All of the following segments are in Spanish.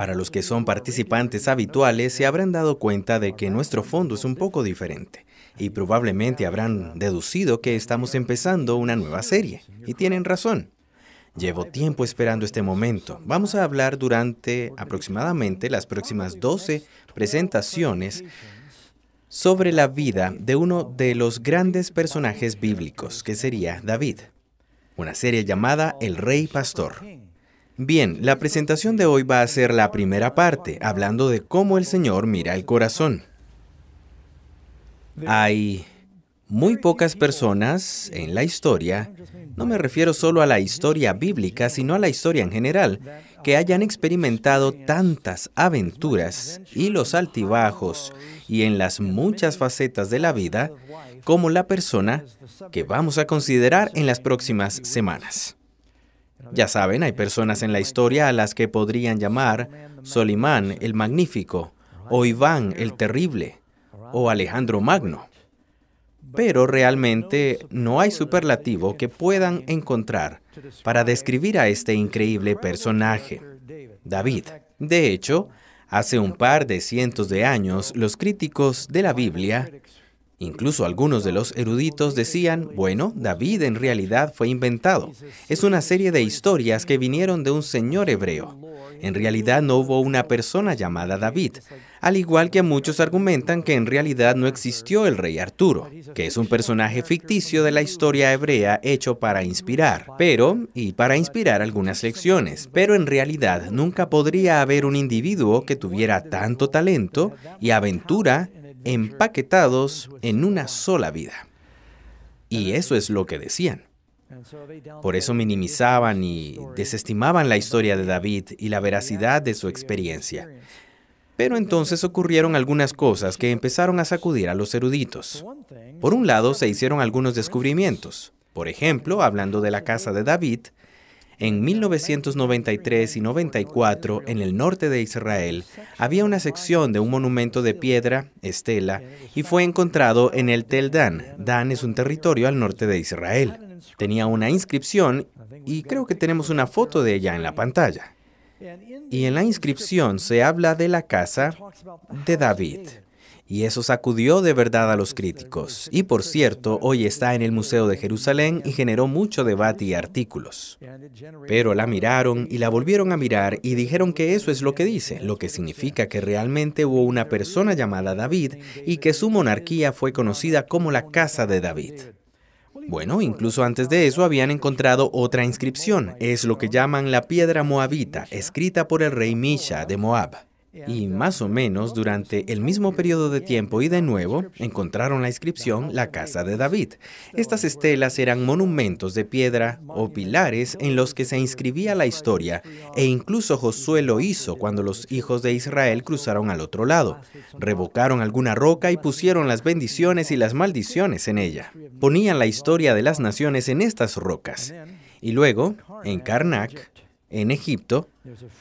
Para los que son participantes habituales, se habrán dado cuenta de que nuestro fondo es un poco diferente y probablemente habrán deducido que estamos empezando una nueva serie. Y tienen razón. Llevo tiempo esperando este momento. Vamos a hablar durante aproximadamente las próximas 12 presentaciones sobre la vida de uno de los grandes personajes bíblicos, que sería David. Una serie llamada El Rey Pastor. Bien, la presentación de hoy va a ser la primera parte, hablando de cómo el Señor mira el corazón. Hay muy pocas personas en la historia, no me refiero solo a la historia bíblica, sino a la historia en general, que hayan experimentado tantas aventuras y los altibajos y en las muchas facetas de la vida como la persona que vamos a considerar en las próximas semanas. Ya saben, hay personas en la historia a las que podrían llamar Solimán el Magnífico, o Iván el Terrible, o Alejandro Magno. Pero realmente no hay superlativo que puedan encontrar para describir a este increíble personaje, David. De hecho, hace un par de cientos de años los críticos de la Biblia Incluso algunos de los eruditos decían, bueno, David en realidad fue inventado. Es una serie de historias que vinieron de un señor hebreo. En realidad no hubo una persona llamada David, al igual que muchos argumentan que en realidad no existió el rey Arturo, que es un personaje ficticio de la historia hebrea hecho para inspirar, pero, y para inspirar algunas lecciones, pero en realidad nunca podría haber un individuo que tuviera tanto talento y aventura empaquetados en una sola vida. Y eso es lo que decían. Por eso minimizaban y desestimaban la historia de David y la veracidad de su experiencia. Pero entonces ocurrieron algunas cosas que empezaron a sacudir a los eruditos. Por un lado, se hicieron algunos descubrimientos. Por ejemplo, hablando de la casa de David, en 1993 y 94, en el norte de Israel, había una sección de un monumento de piedra, estela, y fue encontrado en el Tel Dan. Dan es un territorio al norte de Israel. Tenía una inscripción y creo que tenemos una foto de ella en la pantalla. Y en la inscripción se habla de la casa de David. Y eso sacudió de verdad a los críticos. Y por cierto, hoy está en el Museo de Jerusalén y generó mucho debate y artículos. Pero la miraron y la volvieron a mirar y dijeron que eso es lo que dice, lo que significa que realmente hubo una persona llamada David y que su monarquía fue conocida como la Casa de David. Bueno, incluso antes de eso habían encontrado otra inscripción, es lo que llaman la piedra moabita, escrita por el rey Misha de Moab y más o menos durante el mismo periodo de tiempo y de nuevo encontraron la inscripción La Casa de David. Estas estelas eran monumentos de piedra o pilares en los que se inscribía la historia e incluso Josué lo hizo cuando los hijos de Israel cruzaron al otro lado. Revocaron alguna roca y pusieron las bendiciones y las maldiciones en ella. Ponían la historia de las naciones en estas rocas. Y luego, en Karnak, en Egipto,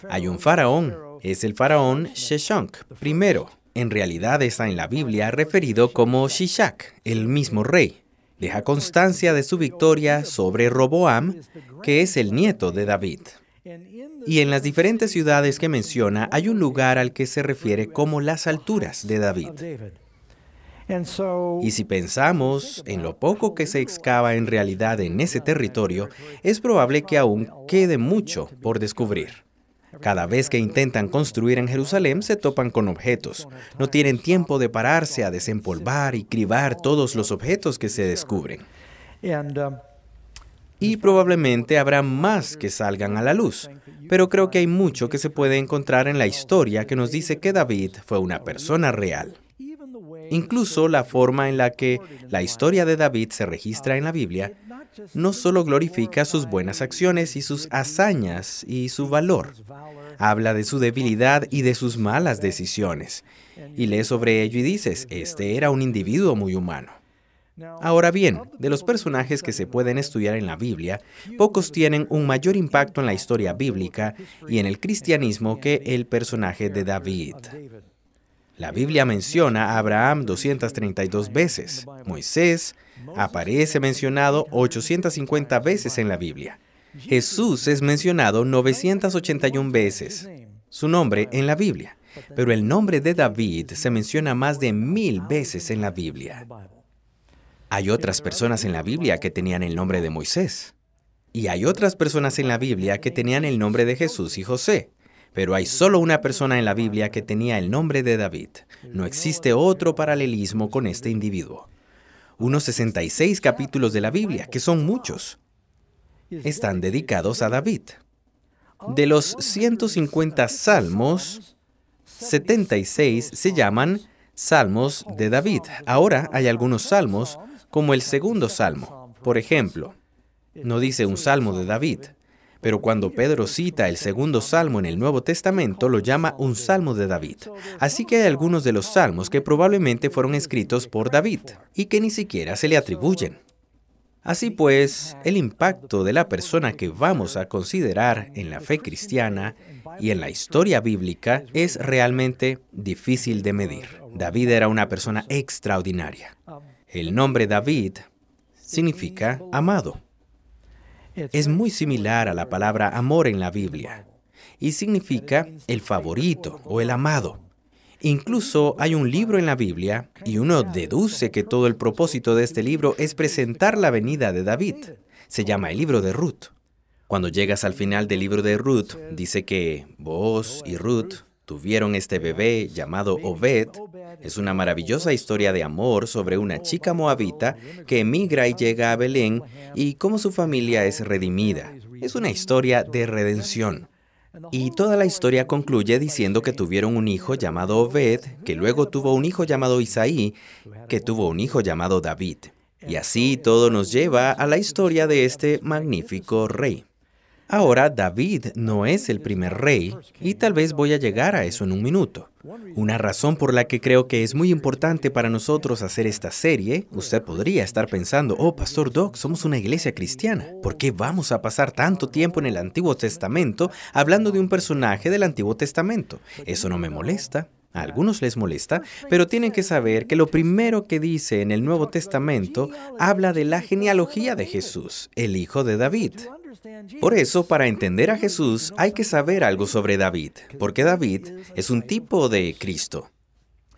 hay un faraón es el faraón Sheshonk primero. En realidad está en la Biblia referido como Shishak, el mismo rey. Deja constancia de su victoria sobre Roboam, que es el nieto de David. Y en las diferentes ciudades que menciona hay un lugar al que se refiere como las alturas de David. Y si pensamos en lo poco que se excava en realidad en ese territorio, es probable que aún quede mucho por descubrir. Cada vez que intentan construir en Jerusalén se topan con objetos. No tienen tiempo de pararse a desempolvar y cribar todos los objetos que se descubren. Um, y probablemente habrá más que salgan a la luz, pero creo que hay mucho que se puede encontrar en la historia que nos dice que David fue una persona real. Incluso la forma en la que la historia de David se registra en la Biblia no solo glorifica sus buenas acciones y sus hazañas y su valor, habla de su debilidad y de sus malas decisiones, y lees sobre ello y dices, este era un individuo muy humano. Ahora bien, de los personajes que se pueden estudiar en la Biblia, pocos tienen un mayor impacto en la historia bíblica y en el cristianismo que el personaje de David. La Biblia menciona a Abraham 232 veces. Moisés aparece mencionado 850 veces en la Biblia. Jesús es mencionado 981 veces, su nombre en la Biblia. Pero el nombre de David se menciona más de mil veces en la Biblia. Hay otras personas en la Biblia que tenían el nombre de Moisés. Y hay otras personas en la Biblia que tenían el nombre de Jesús y José. Pero hay solo una persona en la Biblia que tenía el nombre de David. No existe otro paralelismo con este individuo. Unos 66 capítulos de la Biblia, que son muchos, están dedicados a David. De los 150 salmos, 76 se llaman Salmos de David. Ahora hay algunos salmos como el segundo salmo. Por ejemplo, no dice un salmo de David, pero cuando Pedro cita el segundo salmo en el Nuevo Testamento, lo llama un salmo de David. Así que hay algunos de los salmos que probablemente fueron escritos por David y que ni siquiera se le atribuyen. Así pues, el impacto de la persona que vamos a considerar en la fe cristiana y en la historia bíblica es realmente difícil de medir. David era una persona extraordinaria. El nombre David significa amado es muy similar a la palabra amor en la Biblia y significa el favorito o el amado. Incluso hay un libro en la Biblia y uno deduce que todo el propósito de este libro es presentar la venida de David. Se llama el libro de Ruth. Cuando llegas al final del libro de Ruth, dice que vos y Ruth Tuvieron este bebé llamado Obed. Es una maravillosa historia de amor sobre una chica moabita que emigra y llega a Belén y cómo su familia es redimida. Es una historia de redención. Y toda la historia concluye diciendo que tuvieron un hijo llamado Obed, que luego tuvo un hijo llamado Isaí, que tuvo un hijo llamado David. Y así todo nos lleva a la historia de este magnífico rey. Ahora David no es el primer rey y tal vez voy a llegar a eso en un minuto. Una razón por la que creo que es muy importante para nosotros hacer esta serie, usted podría estar pensando, oh, Pastor Doc, somos una iglesia cristiana. ¿Por qué vamos a pasar tanto tiempo en el Antiguo Testamento hablando de un personaje del Antiguo Testamento? Eso no me molesta. A algunos les molesta, pero tienen que saber que lo primero que dice en el Nuevo Testamento habla de la genealogía de Jesús, el hijo de David. Por eso, para entender a Jesús hay que saber algo sobre David, porque David es un tipo de Cristo.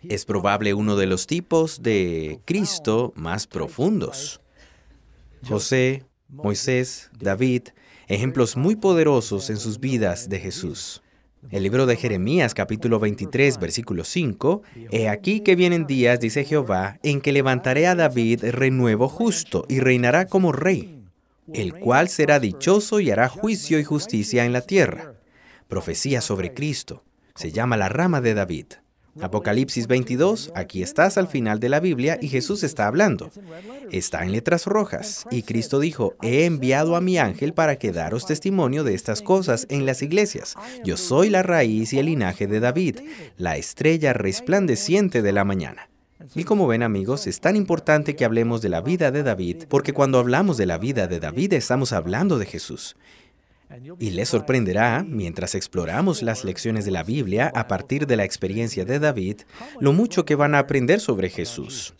Es probable uno de los tipos de Cristo más profundos. José, Moisés, David, ejemplos muy poderosos en sus vidas de Jesús. El libro de Jeremías capítulo 23 versículo 5, He aquí que vienen días, dice Jehová, en que levantaré a David renuevo justo y reinará como rey el cual será dichoso y hará juicio y justicia en la tierra. Profecía sobre Cristo. Se llama la rama de David. Apocalipsis 22, aquí estás al final de la Biblia y Jesús está hablando. Está en letras rojas y Cristo dijo, he enviado a mi ángel para que daros testimonio de estas cosas en las iglesias. Yo soy la raíz y el linaje de David, la estrella resplandeciente de la mañana. Y como ven amigos, es tan importante que hablemos de la vida de David, porque cuando hablamos de la vida de David estamos hablando de Jesús. Y les sorprenderá, mientras exploramos las lecciones de la Biblia a partir de la experiencia de David, lo mucho que van a aprender sobre Jesús.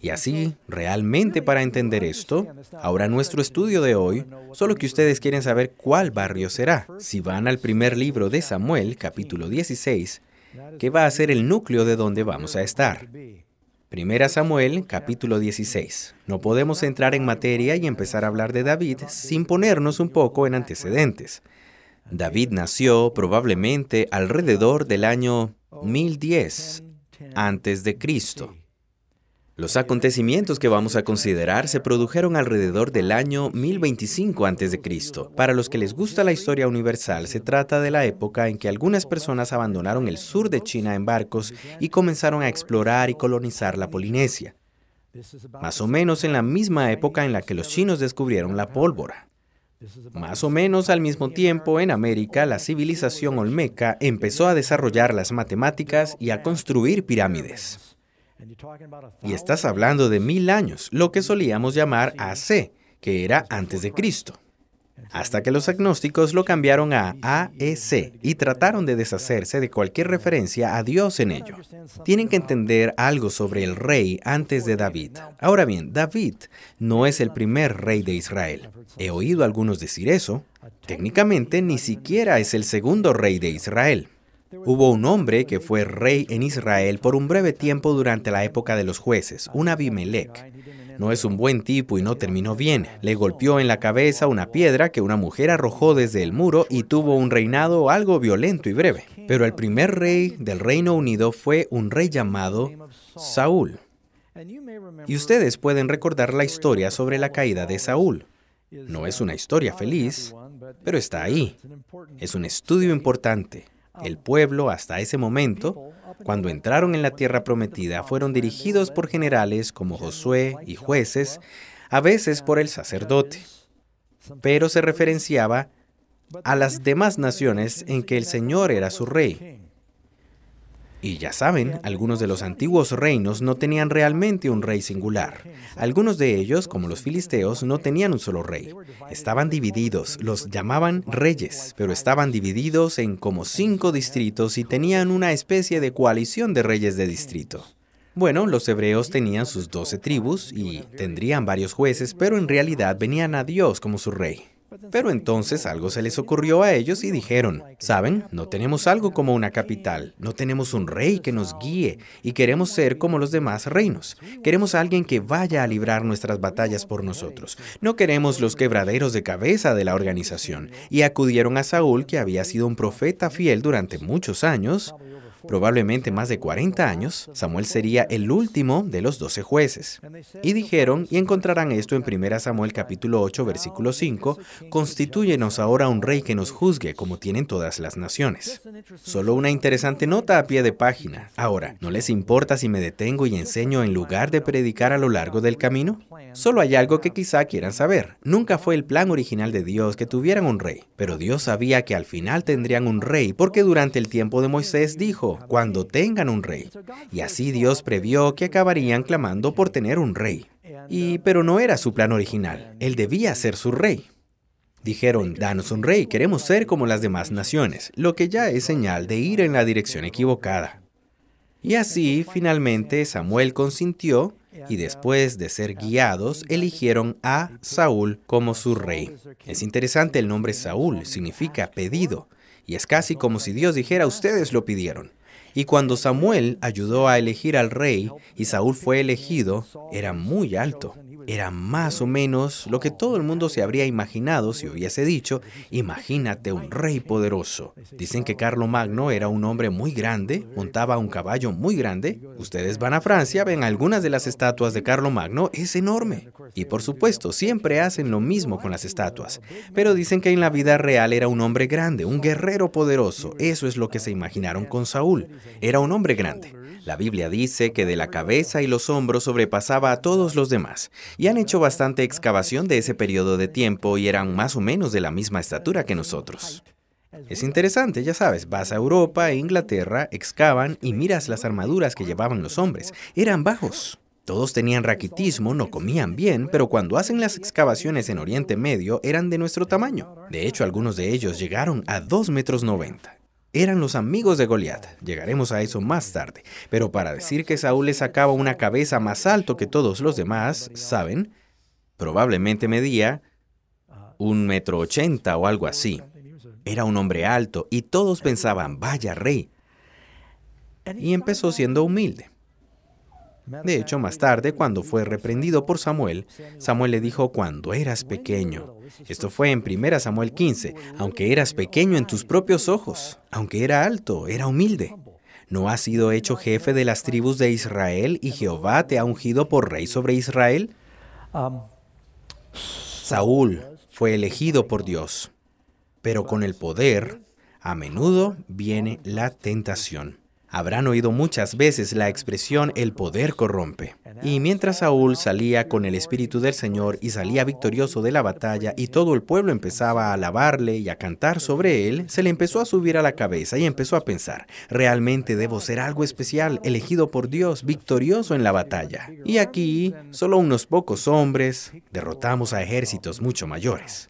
Y así, realmente para entender esto, ahora nuestro estudio de hoy, solo que ustedes quieren saber cuál barrio será. Si van al primer libro de Samuel, capítulo 16, Qué va a ser el núcleo de donde vamos a estar. Primera Samuel, capítulo 16. No podemos entrar en materia y empezar a hablar de David sin ponernos un poco en antecedentes. David nació probablemente alrededor del año 1010 antes de Cristo. Los acontecimientos que vamos a considerar se produjeron alrededor del año 1025 a.C. Para los que les gusta la historia universal, se trata de la época en que algunas personas abandonaron el sur de China en barcos y comenzaron a explorar y colonizar la Polinesia. Más o menos en la misma época en la que los chinos descubrieron la pólvora. Más o menos al mismo tiempo, en América, la civilización olmeca empezó a desarrollar las matemáticas y a construir pirámides. Y estás hablando de mil años, lo que solíamos llamar AC, que era antes de Cristo hasta que los agnósticos lo cambiaron a AEC y trataron de deshacerse de cualquier referencia a Dios en ello. Tienen que entender algo sobre el rey antes de David. Ahora bien, David no es el primer rey de Israel. He oído algunos decir eso. Técnicamente, ni siquiera es el segundo rey de Israel. Hubo un hombre que fue rey en Israel por un breve tiempo durante la época de los jueces, un Abimelech. No es un buen tipo y no terminó bien. Le golpeó en la cabeza una piedra que una mujer arrojó desde el muro y tuvo un reinado algo violento y breve. Pero el primer rey del Reino Unido fue un rey llamado Saúl. Y ustedes pueden recordar la historia sobre la caída de Saúl. No es una historia feliz, pero está ahí. Es un estudio importante. El pueblo, hasta ese momento, cuando entraron en la tierra prometida, fueron dirigidos por generales como Josué y jueces, a veces por el sacerdote. Pero se referenciaba a las demás naciones en que el Señor era su rey. Y ya saben, algunos de los antiguos reinos no tenían realmente un rey singular. Algunos de ellos, como los filisteos, no tenían un solo rey. Estaban divididos, los llamaban reyes, pero estaban divididos en como cinco distritos y tenían una especie de coalición de reyes de distrito. Bueno, los hebreos tenían sus doce tribus y tendrían varios jueces, pero en realidad venían a Dios como su rey. Pero entonces algo se les ocurrió a ellos y dijeron, ¿saben? No tenemos algo como una capital, no tenemos un rey que nos guíe y queremos ser como los demás reinos. Queremos alguien que vaya a librar nuestras batallas por nosotros. No queremos los quebraderos de cabeza de la organización. Y acudieron a Saúl, que había sido un profeta fiel durante muchos años, probablemente más de 40 años, Samuel sería el último de los 12 jueces. Y dijeron, y encontrarán esto en 1 Samuel capítulo 8 versículo 5, constitúyenos ahora un rey que nos juzgue como tienen todas las naciones. Solo una interesante nota a pie de página. Ahora, ¿no les importa si me detengo y enseño en lugar de predicar a lo largo del camino? Solo hay algo que quizá quieran saber. Nunca fue el plan original de Dios que tuvieran un rey, pero Dios sabía que al final tendrían un rey porque durante el tiempo de Moisés dijo, cuando tengan un rey. Y así Dios previó que acabarían clamando por tener un rey. Y pero no era su plan original. Él debía ser su rey. Dijeron, danos un rey, queremos ser como las demás naciones, lo que ya es señal de ir en la dirección equivocada. Y así, finalmente, Samuel consintió y después de ser guiados, eligieron a Saúl como su rey. Es interesante el nombre Saúl, significa pedido, y es casi como si Dios dijera, ustedes lo pidieron. Y cuando Samuel ayudó a elegir al rey y Saúl fue elegido, era muy alto era más o menos lo que todo el mundo se habría imaginado si hubiese dicho, imagínate un rey poderoso. Dicen que Magno era un hombre muy grande, montaba un caballo muy grande. Ustedes van a Francia, ven algunas de las estatuas de Magno... es enorme. Y por supuesto, siempre hacen lo mismo con las estatuas. Pero dicen que en la vida real era un hombre grande, un guerrero poderoso. Eso es lo que se imaginaron con Saúl. Era un hombre grande. La Biblia dice que de la cabeza y los hombros sobrepasaba a todos los demás, y han hecho bastante excavación de ese periodo de tiempo y eran más o menos de la misma estatura que nosotros. Es interesante, ya sabes, vas a Europa, e Inglaterra, excavan y miras las armaduras que llevaban los hombres. Eran bajos. Todos tenían raquitismo, no comían bien, pero cuando hacen las excavaciones en Oriente Medio eran de nuestro tamaño. De hecho, algunos de ellos llegaron a 2 metros eran los amigos de Goliat. Llegaremos a eso más tarde. Pero para decir que Saúl le sacaba una cabeza más alto que todos los demás, ¿saben? Probablemente medía un metro ochenta o algo así. Era un hombre alto y todos pensaban, vaya rey. Y empezó siendo humilde. De hecho, más tarde, cuando fue reprendido por Samuel, Samuel le dijo, cuando eras pequeño. Esto fue en 1 Samuel 15, aunque eras pequeño en tus propios ojos, aunque era alto, era humilde. ¿No has sido hecho jefe de las tribus de Israel y Jehová te ha ungido por rey sobre Israel? Um, Saúl fue elegido por Dios, pero con el poder a menudo viene la tentación. Habrán oído muchas veces la expresión el poder corrompe. Y mientras Saúl salía con el Espíritu del Señor y salía victorioso de la batalla y todo el pueblo empezaba a alabarle y a cantar sobre él, se le empezó a subir a la cabeza y empezó a pensar, realmente debo ser algo especial, elegido por Dios, victorioso en la batalla. Y aquí, solo unos pocos hombres derrotamos a ejércitos mucho mayores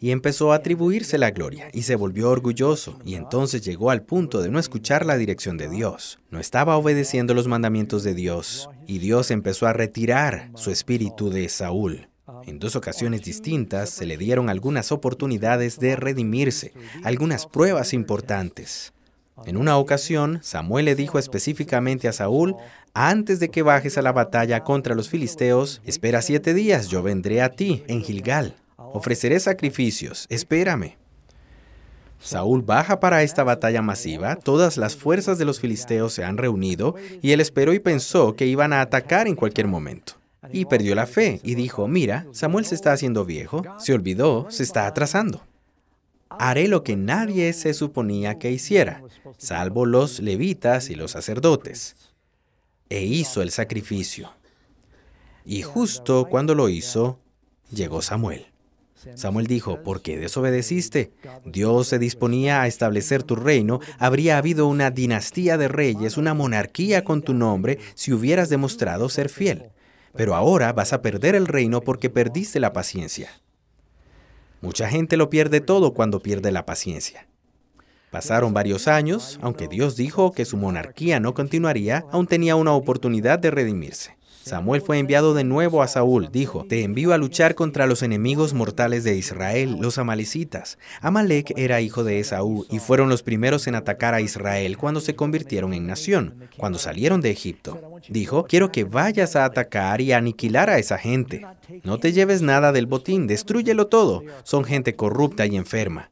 y empezó a atribuirse la gloria y se volvió orgulloso y entonces llegó al punto de no escuchar la dirección de Dios. No estaba obedeciendo los mandamientos de Dios y Dios empezó a retirar su espíritu de Saúl. En dos ocasiones distintas se le dieron algunas oportunidades de redimirse, algunas pruebas importantes. En una ocasión, Samuel le dijo específicamente a Saúl, antes de que bajes a la batalla contra los filisteos, espera siete días, yo vendré a ti en Gilgal ofreceré sacrificios, espérame. Saúl baja para esta batalla masiva, todas las fuerzas de los filisteos se han reunido y él esperó y pensó que iban a atacar en cualquier momento. Y perdió la fe y dijo, mira, Samuel se está haciendo viejo, se olvidó, se está atrasando. Haré lo que nadie se suponía que hiciera, salvo los levitas y los sacerdotes. E hizo el sacrificio. Y justo cuando lo hizo, llegó Samuel. Samuel dijo, ¿por qué desobedeciste? Dios se disponía a establecer tu reino, habría habido una dinastía de reyes, una monarquía con tu nombre, si hubieras demostrado ser fiel. Pero ahora vas a perder el reino porque perdiste la paciencia. Mucha gente lo pierde todo cuando pierde la paciencia. Pasaron varios años, aunque Dios dijo que su monarquía no continuaría, aún tenía una oportunidad de redimirse. Samuel fue enviado de nuevo a Saúl. Dijo, te envío a luchar contra los enemigos mortales de Israel, los amalecitas. Amalek era hijo de Esaú y fueron los primeros en atacar a Israel cuando se convirtieron en nación, cuando salieron de Egipto. Dijo, quiero que vayas a atacar y aniquilar a esa gente. No te lleves nada del botín, destruyelo todo. Son gente corrupta y enferma.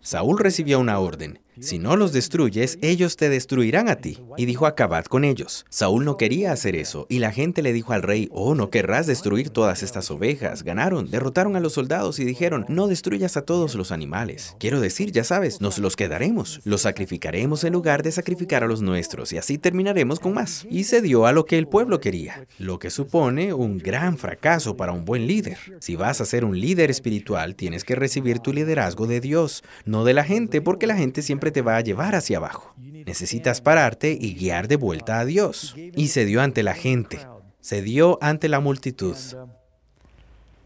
Saúl recibió una orden. Si no los destruyes, ellos te destruirán a ti. Y dijo, acabad con ellos. Saúl no quería hacer eso, y la gente le dijo al rey, oh, no querrás destruir todas estas ovejas. Ganaron, derrotaron a los soldados y dijeron, no destruyas a todos los animales. Quiero decir, ya sabes, nos los quedaremos, los sacrificaremos en lugar de sacrificar a los nuestros, y así terminaremos con más. Y se dio a lo que el pueblo quería, lo que supone un gran fracaso para un buen líder. Si vas a ser un líder espiritual, tienes que recibir tu liderazgo de Dios, no de la gente, porque la gente siempre te va a llevar hacia abajo. Necesitas pararte y guiar de vuelta a Dios. Y se dio ante la gente, se dio ante la multitud.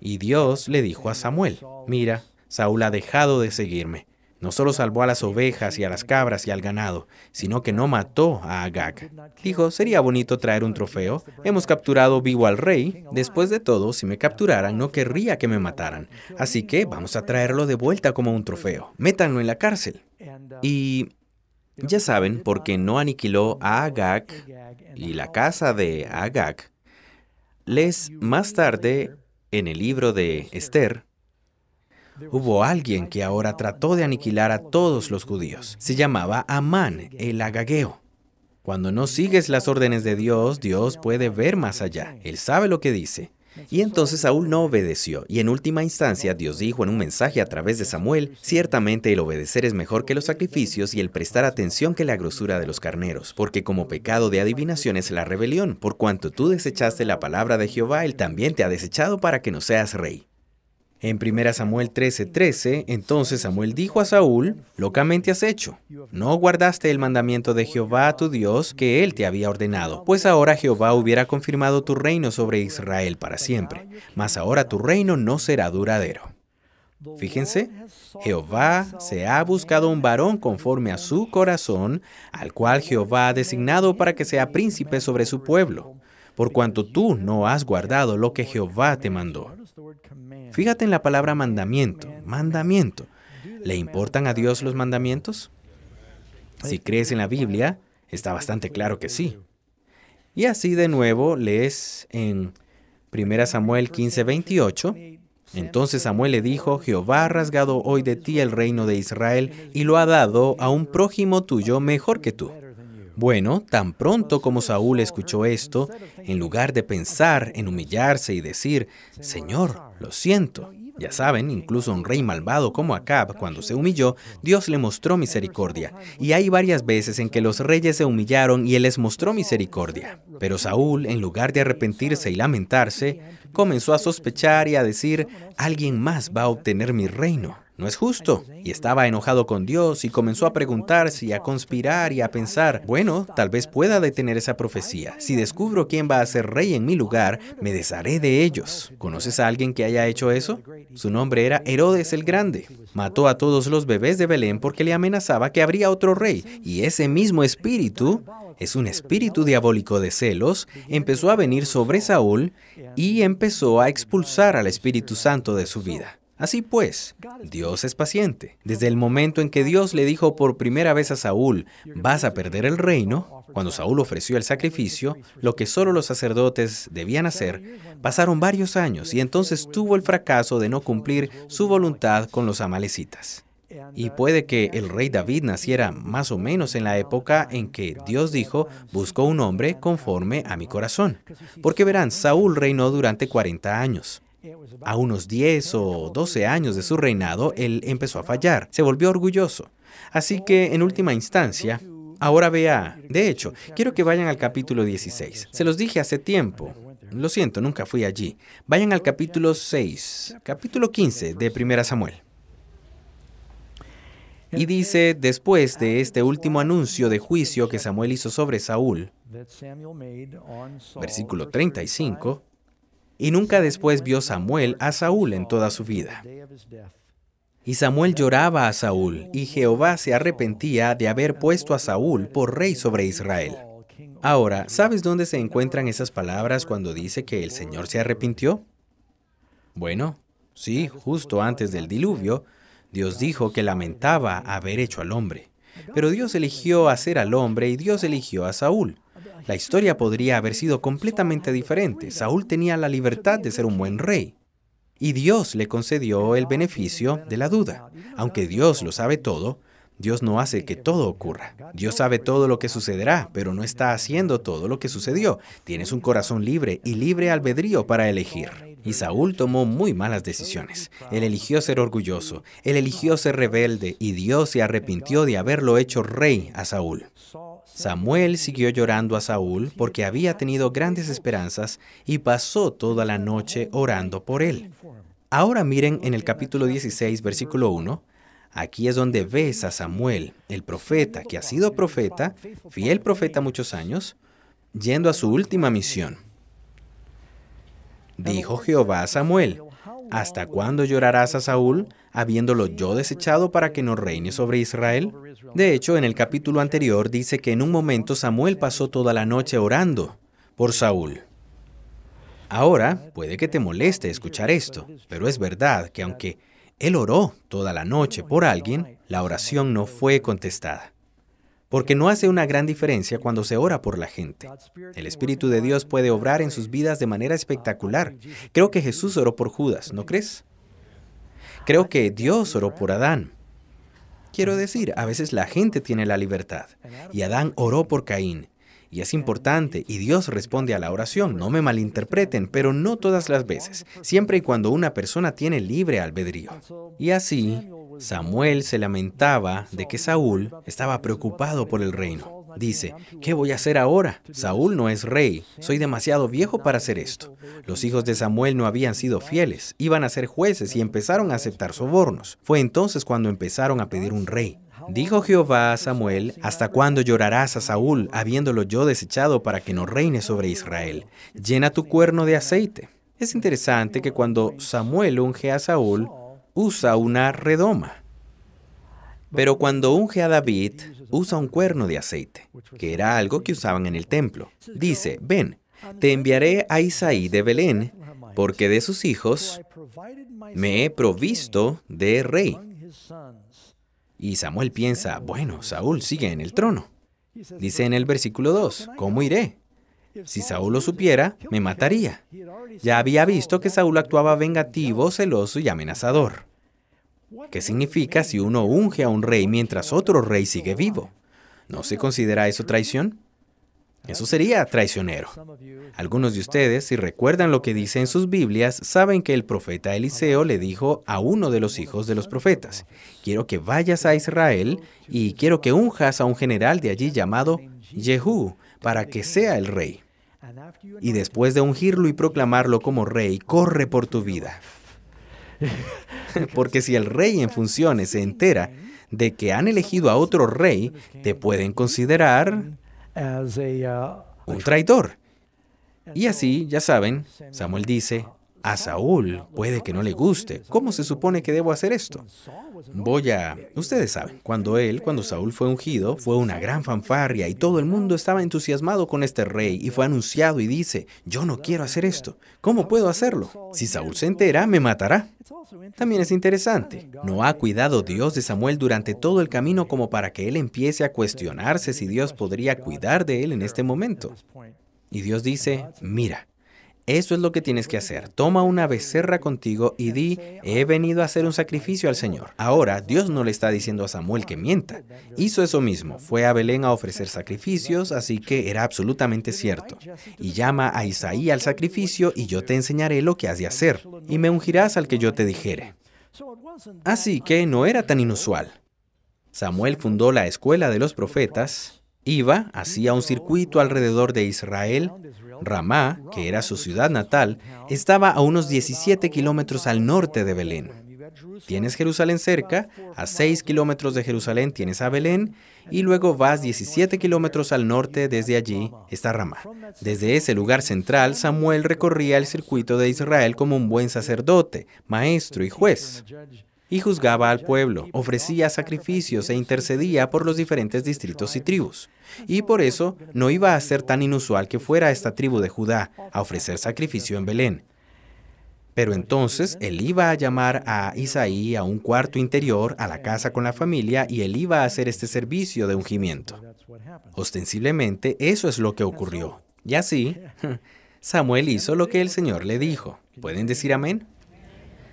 Y Dios le dijo a Samuel, mira, Saúl ha dejado de seguirme. No solo salvó a las ovejas y a las cabras y al ganado, sino que no mató a Agag. Dijo, sería bonito traer un trofeo. Hemos capturado vivo al rey. Después de todo, si me capturaran, no querría que me mataran. Así que vamos a traerlo de vuelta como un trofeo. Métanlo en la cárcel. Um, y ya saben, porque no aniquiló a Agag y la casa de Agag, les más tarde, en el libro de Esther, hubo alguien que ahora trató de aniquilar a todos los judíos. Se llamaba Amán, el Agageo. Cuando no sigues las órdenes de Dios, Dios puede ver más allá. Él sabe lo que dice. Y entonces Saúl no obedeció, y en última instancia Dios dijo en un mensaje a través de Samuel, ciertamente el obedecer es mejor que los sacrificios y el prestar atención que la grosura de los carneros, porque como pecado de adivinación es la rebelión, por cuanto tú desechaste la palabra de Jehová, él también te ha desechado para que no seas rey. En 1 Samuel 13, 13, entonces Samuel dijo a Saúl, locamente has hecho, no guardaste el mandamiento de Jehová tu Dios que él te había ordenado, pues ahora Jehová hubiera confirmado tu reino sobre Israel para siempre, mas ahora tu reino no será duradero. Fíjense, Jehová se ha buscado un varón conforme a su corazón, al cual Jehová ha designado para que sea príncipe sobre su pueblo, por cuanto tú no has guardado lo que Jehová te mandó. Fíjate en la palabra mandamiento, mandamiento. ¿Le importan a Dios los mandamientos? Si crees en la Biblia, está bastante claro que sí. Y así de nuevo lees en 1 Samuel 15, 28. Entonces Samuel le dijo, Jehová ha rasgado hoy de ti el reino de Israel y lo ha dado a un prójimo tuyo mejor que tú. Bueno, tan pronto como Saúl escuchó esto, en lugar de pensar en humillarse y decir, Señor, lo siento, ya saben, incluso un rey malvado como Acab, cuando se humilló, Dios le mostró misericordia. Y hay varias veces en que los reyes se humillaron y él les mostró misericordia. Pero Saúl, en lugar de arrepentirse y lamentarse, comenzó a sospechar y a decir, alguien más va a obtener mi reino. No es justo. Y estaba enojado con Dios y comenzó a preguntarse y a conspirar y a pensar, bueno, tal vez pueda detener esa profecía. Si descubro quién va a ser rey en mi lugar, me desharé de ellos. ¿Conoces a alguien que haya hecho eso? Su nombre era Herodes el Grande. Mató a todos los bebés de Belén porque le amenazaba que habría otro rey. Y ese mismo espíritu es un espíritu diabólico de celos, empezó a venir sobre Saúl y empezó a expulsar al Espíritu Santo de su vida. Así pues, Dios es paciente. Desde el momento en que Dios le dijo por primera vez a Saúl, vas a perder el reino, cuando Saúl ofreció el sacrificio, lo que solo los sacerdotes debían hacer, pasaron varios años y entonces tuvo el fracaso de no cumplir su voluntad con los amalecitas. Y uh, puede que el rey David naciera más o menos en la época en que Dios dijo, busco un hombre conforme a mi corazón. Porque verán, Saúl reinó durante 40 años. A unos 10 o 12 años de su reinado, él empezó a fallar, se volvió orgulloso. Así que, en última instancia, ahora vea, de hecho, quiero que vayan al capítulo 16. Se los dije hace tiempo, lo siento, nunca fui allí. Vayan al capítulo 6, capítulo 15 de 1 Samuel. Y dice, después de este último anuncio de juicio que Samuel hizo sobre Saúl, versículo 35, y nunca después vio Samuel a Saúl en toda su vida. Y Samuel lloraba a Saúl, y Jehová se arrepentía de haber puesto a Saúl por rey sobre Israel. Ahora, ¿sabes dónde se encuentran esas palabras cuando dice que el Señor se arrepintió? Bueno, sí, justo antes del diluvio, Dios dijo que lamentaba haber hecho al hombre. Pero Dios eligió hacer al hombre y Dios eligió a Saúl. La historia podría haber sido completamente diferente. Saúl tenía la libertad de ser un buen rey. Y Dios le concedió el beneficio de la duda. Aunque Dios lo sabe todo, Dios no hace que todo ocurra. Dios sabe todo lo que sucederá, pero no está haciendo todo lo que sucedió. Tienes un corazón libre y libre albedrío para elegir. Y Saúl tomó muy malas decisiones. Él eligió ser orgulloso, él eligió ser rebelde y Dios se arrepintió de haberlo hecho rey a Saúl. Samuel siguió llorando a Saúl porque había tenido grandes esperanzas y pasó toda la noche orando por él. Ahora miren en el capítulo 16, versículo 1. Aquí es donde ves a Samuel, el profeta, que ha sido profeta, fiel profeta muchos años, yendo a su última misión. Dijo Jehová a Samuel, ¿Hasta cuándo llorarás a Saúl, habiéndolo yo desechado para que no reine sobre Israel? De hecho, en el capítulo anterior dice que en un momento Samuel pasó toda la noche orando por Saúl. Ahora, puede que te moleste escuchar esto, pero es verdad que aunque él oró toda la noche por alguien, la oración no fue contestada. Porque no hace una gran diferencia cuando se ora por la gente. El Espíritu de Dios puede obrar en sus vidas de manera espectacular. Creo que Jesús oró por Judas, ¿no crees? Creo que Dios oró por Adán. Quiero decir, a veces la gente tiene la libertad. Y Adán oró por Caín. Y es importante, y Dios responde a la oración, no me malinterpreten, pero no todas las veces, siempre y cuando una persona tiene libre albedrío. Y así, Samuel se lamentaba de que Saúl estaba preocupado por el reino. Dice, ¿qué voy a hacer ahora? Saúl no es rey, soy demasiado viejo para hacer esto. Los hijos de Samuel no habían sido fieles, iban a ser jueces y empezaron a aceptar sobornos. Fue entonces cuando empezaron a pedir un rey. Dijo Jehová a Samuel, ¿hasta cuándo llorarás a Saúl, habiéndolo yo desechado para que no reine sobre Israel? Llena tu cuerno de aceite. Es interesante que cuando Samuel unge a Saúl, usa una redoma. Pero cuando unge a David, usa un cuerno de aceite, que era algo que usaban en el templo. Dice, ven, te enviaré a Isaí de Belén, porque de sus hijos me he provisto de rey. Y Samuel piensa, bueno, Saúl sigue en el trono. Dice en el versículo 2, ¿cómo iré? Si Saúl lo supiera, me mataría. Ya había visto que Saúl actuaba vengativo, celoso y amenazador. ¿Qué significa si uno unge a un rey mientras otro rey sigue vivo? ¿No se considera eso traición? Eso sería traicionero. Algunos de ustedes, si recuerdan lo que dice en sus Biblias, saben que el profeta Eliseo le dijo a uno de los hijos de los profetas, quiero que vayas a Israel y quiero que unjas a un general de allí llamado Jehú, para que sea el rey. Y después de ungirlo y proclamarlo como rey, corre por tu vida. Porque si el rey en funciones se entera de que han elegido a otro rey, te pueden considerar uh, un traidor. Y así, ya saben, Samuel dice, a Saúl puede que no le guste. ¿Cómo se supone que debo hacer esto? Voy a... Ustedes saben, cuando él, cuando Saúl fue ungido, fue una gran fanfarria y todo el mundo estaba entusiasmado con este rey y fue anunciado y dice, yo no quiero hacer esto. ¿Cómo puedo hacerlo? Si Saúl se entera, me matará. También es interesante, no ha cuidado Dios de Samuel durante todo el camino como para que él empiece a cuestionarse si Dios podría cuidar de él en este momento. Y Dios dice, mira, eso es lo que tienes que hacer. Toma una becerra contigo y di, he venido a hacer un sacrificio al Señor. Ahora, Dios no le está diciendo a Samuel que mienta. Hizo eso mismo. Fue a Belén a ofrecer sacrificios, así que era absolutamente cierto. Y llama a Isaí al sacrificio y yo te enseñaré lo que has de hacer. Y me ungirás al que yo te dijere. Así que no era tan inusual. Samuel fundó la escuela de los profetas Iba, hacía un circuito alrededor de Israel. Ramá, que era su ciudad natal, estaba a unos 17 kilómetros al norte de Belén. Tienes Jerusalén cerca, a 6 kilómetros de Jerusalén tienes a Belén, y luego vas 17 kilómetros al norte desde allí está Ramá. Desde ese lugar central, Samuel recorría el circuito de Israel como un buen sacerdote, maestro y juez y juzgaba al pueblo, ofrecía sacrificios e intercedía por los diferentes distritos y tribus. Y por eso no iba a ser tan inusual que fuera esta tribu de Judá a ofrecer sacrificio en Belén. Pero entonces él iba a llamar a Isaí a un cuarto interior, a la casa con la familia, y él iba a hacer este servicio de ungimiento. Ostensiblemente, eso es lo que ocurrió. Y así, Samuel hizo lo que el Señor le dijo. ¿Pueden decir amén?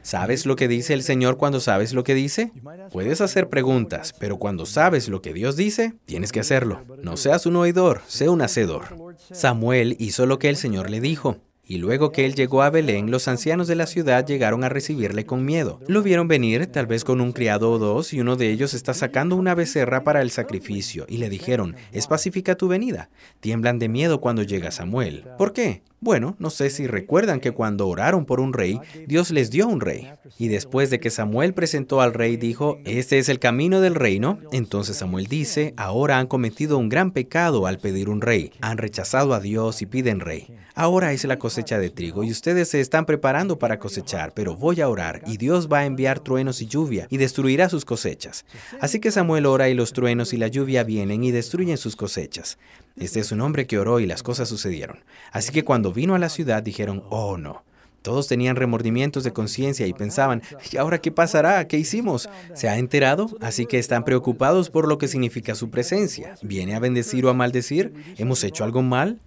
¿Sabes lo que dice el Señor cuando sabes lo que dice? Puedes hacer preguntas, pero cuando sabes lo que Dios dice, tienes que hacerlo. No seas un oidor, sé un hacedor. Samuel hizo lo que el Señor le dijo. Y luego que él llegó a Belén, los ancianos de la ciudad llegaron a recibirle con miedo. Lo vieron venir, tal vez con un criado o dos, y uno de ellos está sacando una becerra para el sacrificio, y le dijeron, es pacífica tu venida. Tiemblan de miedo cuando llega Samuel. ¿Por qué? Bueno, no sé si recuerdan que cuando oraron por un rey, Dios les dio un rey. Y después de que Samuel presentó al rey, dijo, este es el camino del reino. Entonces Samuel dice, ahora han cometido un gran pecado al pedir un rey. Han rechazado a Dios y piden rey. Ahora es la cosecha de trigo y ustedes se están preparando para cosechar, pero voy a orar y Dios va a enviar truenos y lluvia y destruirá sus cosechas. Así que Samuel ora y los truenos y la lluvia vienen y destruyen sus cosechas. Este es un hombre que oró y las cosas sucedieron. Así que cuando vino a la ciudad dijeron, oh no. Todos tenían remordimientos de conciencia y pensaban, ¿y ahora qué pasará? ¿Qué hicimos? ¿Se ha enterado? Así que están preocupados por lo que significa su presencia. ¿Viene a bendecir o a maldecir? ¿Hemos hecho algo mal?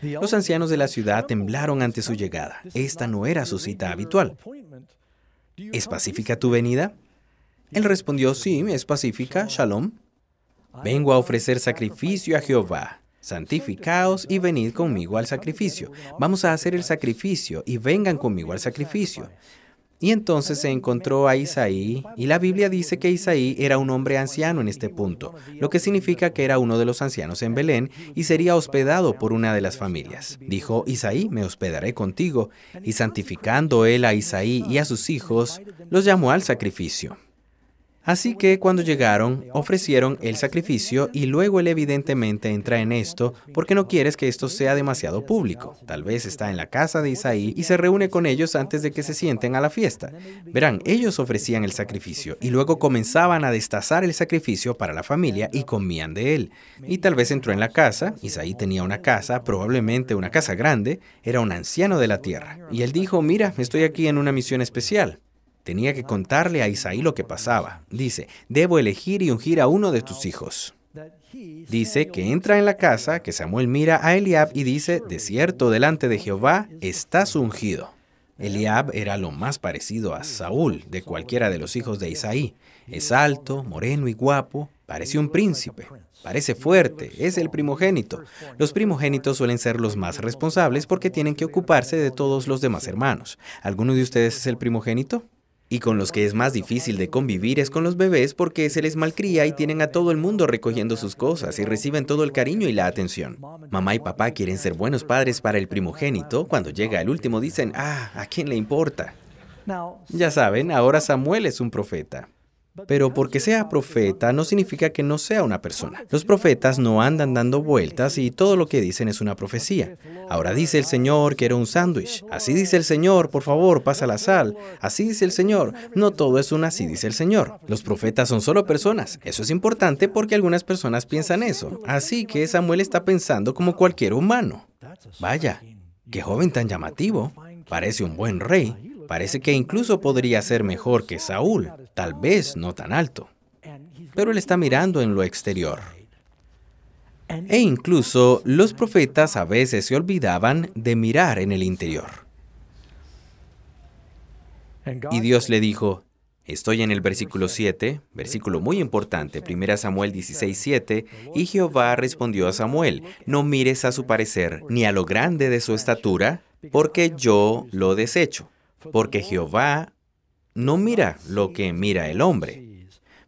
Los ancianos de la ciudad temblaron ante su llegada. Esta no era su cita habitual. ¿Es pacífica tu venida? Él respondió, sí, es pacífica, shalom. Vengo a ofrecer sacrificio a Jehová. Santificaos y venid conmigo al sacrificio. Vamos a hacer el sacrificio y vengan conmigo al sacrificio. Y entonces se encontró a Isaí, y la Biblia dice que Isaí era un hombre anciano en este punto, lo que significa que era uno de los ancianos en Belén y sería hospedado por una de las familias. Dijo, Isaí, me hospedaré contigo, y santificando él a Isaí y a sus hijos, los llamó al sacrificio. Así que cuando llegaron, ofrecieron el sacrificio y luego él evidentemente entra en esto porque no quieres que esto sea demasiado público. Tal vez está en la casa de Isaí y se reúne con ellos antes de que se sienten a la fiesta. Verán, ellos ofrecían el sacrificio y luego comenzaban a destazar el sacrificio para la familia y comían de él. Y tal vez entró en la casa, Isaí tenía una casa, probablemente una casa grande, era un anciano de la tierra. Y él dijo, mira, estoy aquí en una misión especial. Tenía que contarle a Isaí lo que pasaba. Dice, debo elegir y ungir a uno de tus hijos. Dice que entra en la casa, que Samuel mira a Eliab y dice, de cierto delante de Jehová estás ungido. Eliab era lo más parecido a Saúl de cualquiera de los hijos de Isaí. Es alto, moreno y guapo, parece un príncipe, parece fuerte, es el primogénito. Los primogénitos suelen ser los más responsables porque tienen que ocuparse de todos los demás hermanos. ¿Alguno de ustedes es el primogénito? Y con los que es más difícil de convivir es con los bebés porque se les malcría y tienen a todo el mundo recogiendo sus cosas y reciben todo el cariño y la atención. Mamá y papá quieren ser buenos padres para el primogénito. Cuando llega el último dicen, ah, ¿a quién le importa? Ya saben, ahora Samuel es un profeta. Pero porque sea profeta no significa que no sea una persona. Los profetas no andan dando vueltas y todo lo que dicen es una profecía. Ahora dice el Señor que era un sándwich. Así dice el Señor, por favor, pasa la sal. Así dice el Señor. No todo es un así dice el Señor. Los profetas son solo personas. Eso es importante porque algunas personas piensan eso. Así que Samuel está pensando como cualquier humano. Vaya, qué joven tan llamativo. Parece un buen rey. Parece que incluso podría ser mejor que Saúl. Tal vez no tan alto, pero él está mirando en lo exterior. E incluso los profetas a veces se olvidaban de mirar en el interior. Y Dios le dijo, estoy en el versículo 7, versículo muy importante, 1 Samuel 16, y Jehová respondió a Samuel, no mires a su parecer ni a lo grande de su estatura, porque yo lo desecho, porque Jehová no mira lo que mira el hombre,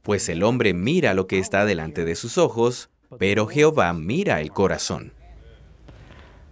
pues el hombre mira lo que está delante de sus ojos, pero Jehová mira el corazón.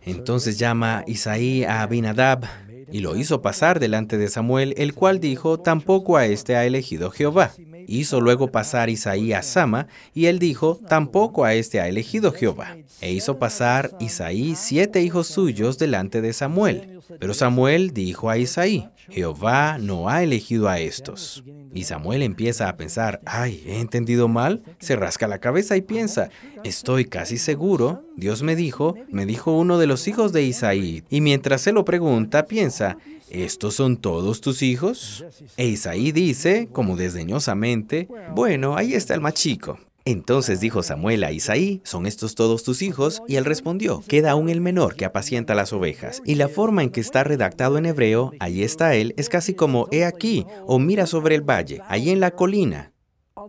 Entonces llama Isaí a Abinadab y lo hizo pasar delante de Samuel, el cual dijo, tampoco a este ha elegido Jehová. Hizo luego pasar Isaí a Sama, y él dijo, tampoco a este ha elegido Jehová. E hizo pasar Isaí siete hijos suyos delante de Samuel. Pero Samuel dijo a Isaí, Jehová no ha elegido a estos. Y Samuel empieza a pensar, ay, ¿he entendido mal? Se rasca la cabeza y piensa, estoy casi seguro, Dios me dijo, me dijo uno de los hijos de Isaí. Y mientras se lo pregunta, piensa, ¿Estos son todos tus hijos? E Isaí dice, como desdeñosamente, bueno, ahí está el más chico. Entonces dijo Samuel a Isaí, ¿son estos todos tus hijos? Y él respondió, queda aún el menor que apacienta las ovejas. Y la forma en que está redactado en hebreo, ahí está él, es casi como he aquí, o mira sobre el valle, ahí en la colina,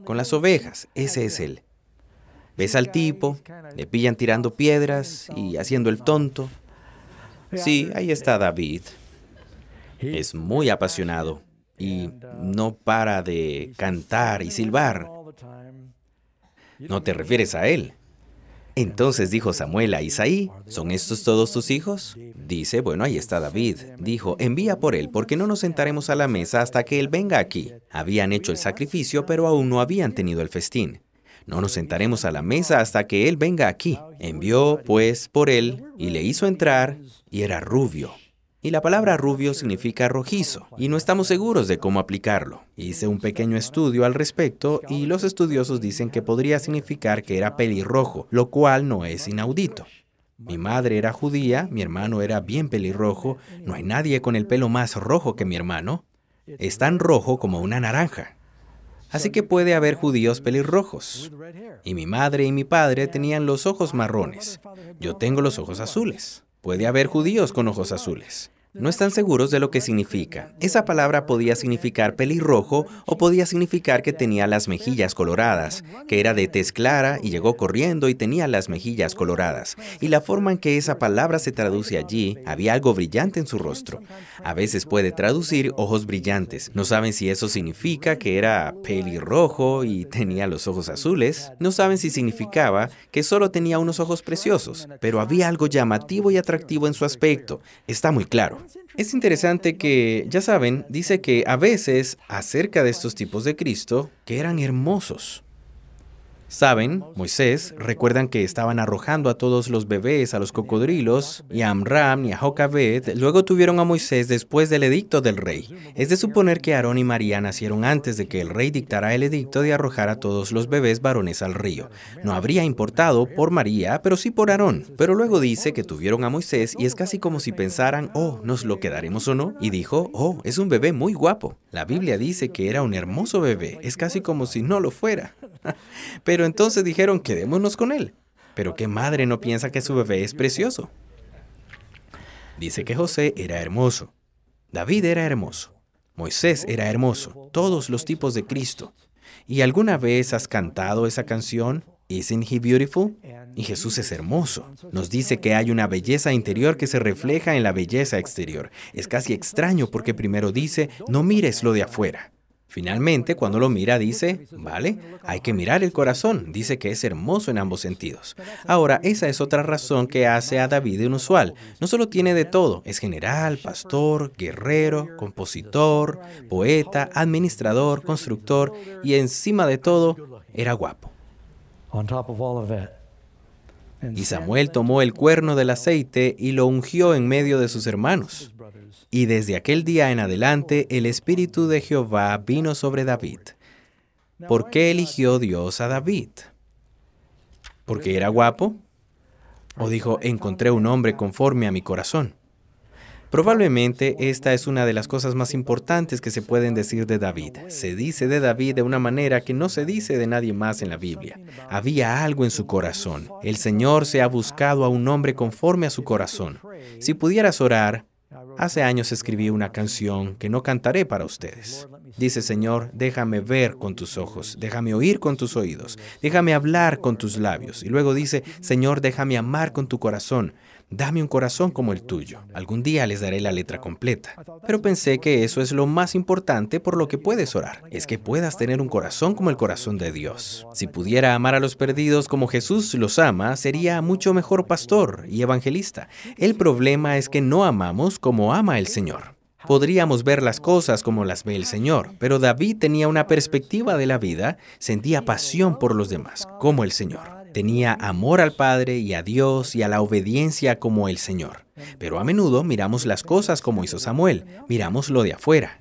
con las ovejas, ese es él. Ves al tipo, le pillan tirando piedras y haciendo el tonto. Sí, ahí está David. Es muy apasionado y no para de cantar y silbar no te refieres a él. Entonces dijo Samuel a Isaí, ¿son estos todos tus hijos? Dice, bueno, ahí está David. Dijo, envía por él, porque no nos sentaremos a la mesa hasta que él venga aquí. Habían hecho el sacrificio, pero aún no habían tenido el festín. No nos sentaremos a la mesa hasta que él venga aquí. Envió, pues, por él, y le hizo entrar, y era rubio, y la palabra rubio significa rojizo, y no estamos seguros de cómo aplicarlo. Hice un pequeño estudio al respecto y los estudiosos dicen que podría significar que era pelirrojo, lo cual no es inaudito. Mi madre era judía, mi hermano era bien pelirrojo, no hay nadie con el pelo más rojo que mi hermano. Es tan rojo como una naranja. Así que puede haber judíos pelirrojos. Y mi madre y mi padre tenían los ojos marrones. Yo tengo los ojos azules. Puede haber judíos con ojos azules. No están seguros de lo que significa. Esa palabra podía significar pelirrojo o podía significar que tenía las mejillas coloradas, que era de tez clara y llegó corriendo y tenía las mejillas coloradas. Y la forma en que esa palabra se traduce allí, había algo brillante en su rostro. A veces puede traducir ojos brillantes. No saben si eso significa que era pelirrojo y tenía los ojos azules. No saben si significaba que solo tenía unos ojos preciosos, pero había algo llamativo y atractivo en su aspecto. Está muy claro. Es interesante que, ya saben, dice que a veces acerca de estos tipos de Cristo que eran hermosos. Saben, Moisés, recuerdan que estaban arrojando a todos los bebés a los cocodrilos, y a Amram y a Jocabed luego tuvieron a Moisés después del edicto del rey. Es de suponer que Aarón y María nacieron antes de que el rey dictara el edicto de arrojar a todos los bebés varones al río. No habría importado por María, pero sí por Aarón. Pero luego dice que tuvieron a Moisés y es casi como si pensaran, oh, ¿nos lo quedaremos o no? Y dijo, oh, es un bebé muy guapo. La Biblia dice que era un hermoso bebé, es casi como si no lo fuera. Pero pero entonces dijeron, quedémonos con él. Pero qué madre no piensa que su bebé es precioso. Dice que José era hermoso. David era hermoso. Moisés era hermoso. Todos los tipos de Cristo. ¿Y alguna vez has cantado esa canción? ¿Isn't he beautiful? Y Jesús es hermoso. Nos dice que hay una belleza interior que se refleja en la belleza exterior. Es casi extraño porque primero dice, no mires lo de afuera. Finalmente, cuando lo mira, dice, vale, hay que mirar el corazón. Dice que es hermoso en ambos sentidos. Ahora, esa es otra razón que hace a David inusual. No solo tiene de todo, es general, pastor, guerrero, compositor, poeta, administrador, constructor y encima de todo, era guapo. On top of y Samuel tomó el cuerno del aceite y lo ungió en medio de sus hermanos. Y desde aquel día en adelante el Espíritu de Jehová vino sobre David. ¿Por qué eligió Dios a David? ¿Porque era guapo? ¿O dijo, encontré un hombre conforme a mi corazón? Probablemente esta es una de las cosas más importantes que se pueden decir de David. Se dice de David de una manera que no se dice de nadie más en la Biblia. Había algo en su corazón. El Señor se ha buscado a un hombre conforme a su corazón. Si pudieras orar, hace años escribí una canción que no cantaré para ustedes. Dice, Señor, déjame ver con tus ojos, déjame oír con tus oídos, déjame hablar con tus labios. Y luego dice, Señor, déjame amar con tu corazón, dame un corazón como el tuyo. Algún día les daré la letra completa. Pero pensé que eso es lo más importante por lo que puedes orar, es que puedas tener un corazón como el corazón de Dios. Si pudiera amar a los perdidos como Jesús los ama, sería mucho mejor pastor y evangelista. El problema es que no amamos como ama el Señor. Podríamos ver las cosas como las ve el Señor, pero David tenía una perspectiva de la vida, sentía pasión por los demás, como el Señor tenía amor al Padre y a Dios y a la obediencia como el Señor. Pero a menudo miramos las cosas como hizo Samuel, miramos lo de afuera.